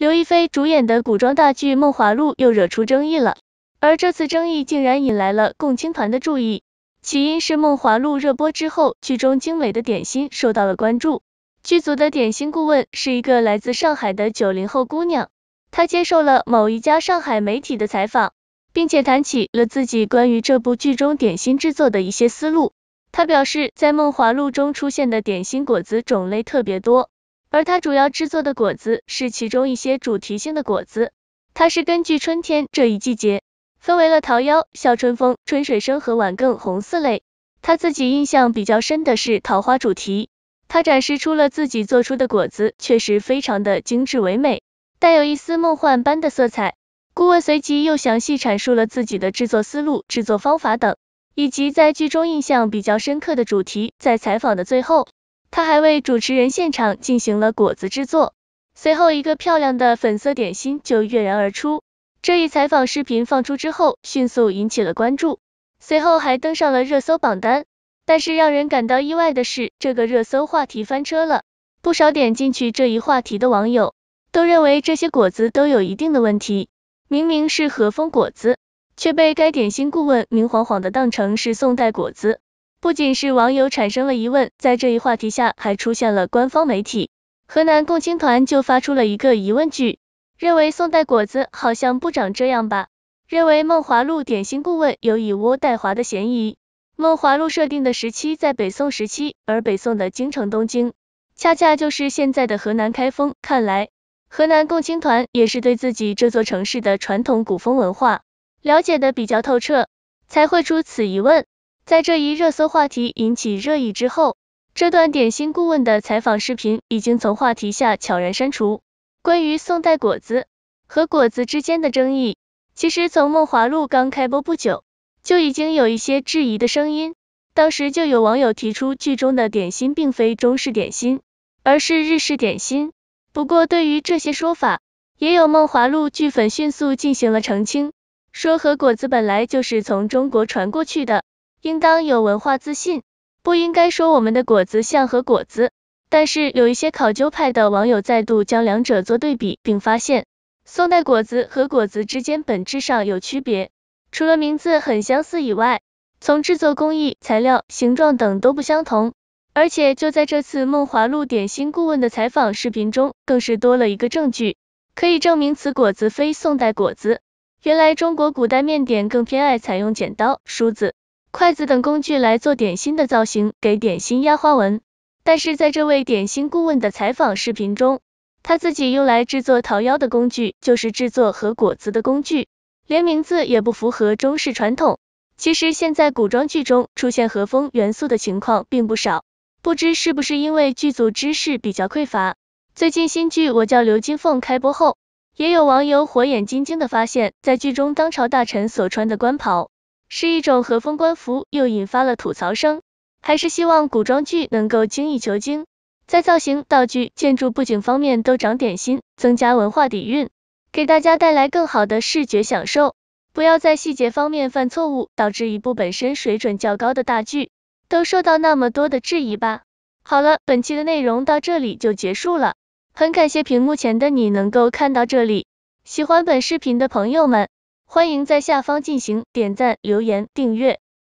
刘亦菲主演的古装大剧《梦华录》又惹出争议了，而这次争议竟然引来了共青团的注意。起因是《梦华录》热播之后，剧中精美的点心受到了关注。剧组的点心顾问是一个来自上海的九零后姑娘，她接受了某一家上海媒体的采访，并且谈起了自己关于这部剧中点心制作的一些思路。她表示，在《梦华录》中出现的点心果子种类特别多。而他主要制作的果子是其中一些主题性的果子，它是根据春天这一季节，分为了桃夭、笑春风、春水生和晚更红四类。他自己印象比较深的是桃花主题，他展示出了自己做出的果子确实非常的精致唯美，带有一丝梦幻般的色彩。顾问随即又详细阐述了自己的制作思路、制作方法等，以及在剧中印象比较深刻的主题。在采访的最后。他还为主持人现场进行了果子制作，随后一个漂亮的粉色点心就跃然而出。这一采访视频放出之后，迅速引起了关注，随后还登上了热搜榜单。但是让人感到意外的是，这个热搜话题翻车了，不少点进去这一话题的网友都认为这些果子都有一定的问题，明明是和风果子，却被该点心顾问明晃晃的当成是宋代果子。不仅是网友产生了疑问，在这一话题下还出现了官方媒体，河南共青团就发出了一个疑问句，认为宋代果子好像不长这样吧？认为《梦华录》点心顾问有以讹代华的嫌疑。《梦华录》设定的时期在北宋时期，而北宋的京城东京，恰恰就是现在的河南开封。看来河南共青团也是对自己这座城市的传统古风文化了解的比较透彻，才会出此疑问。在这一热搜话题引起热议之后，这段点心顾问的采访视频已经从话题下悄然删除。关于宋代果子和果子之间的争议，其实从《梦华录》刚开播不久，就已经有一些质疑的声音。当时就有网友提出，剧中的点心并非中式点心，而是日式点心。不过，对于这些说法，也有《梦华录》剧粉迅速进行了澄清，说和果子本来就是从中国传过去的。应当有文化自信，不应该说我们的果子像和果子。但是有一些考究派的网友再度将两者做对比，并发现宋代果子和果子之间本质上有区别，除了名字很相似以外，从制作工艺、材料、形状等都不相同。而且就在这次《梦华录》点心顾问的采访视频中，更是多了一个证据，可以证明此果子非宋代果子。原来中国古代面点更偏爱采用剪刀、梳子。筷子等工具来做点心的造型，给点心压花纹。但是在这位点心顾问的采访视频中，他自己用来制作桃夭的工具就是制作和果子的工具，连名字也不符合中式传统。其实现在古装剧中出现和风元素的情况并不少，不知是不是因为剧组知识比较匮乏。最近新剧《我叫刘金凤》开播后，也有网友火眼金睛的发现，在剧中当朝大臣所穿的官袍。是一种和风官服，又引发了吐槽声。还是希望古装剧能够精益求精，在造型、道具、建筑布景方面都长点心，增加文化底蕴，给大家带来更好的视觉享受。不要在细节方面犯错误，导致一部本身水准较高的大剧都受到那么多的质疑吧。好了，本期的内容到这里就结束了。很感谢屏幕前的你能够看到这里。喜欢本视频的朋友们。欢迎在下方进行点赞、留言、订阅。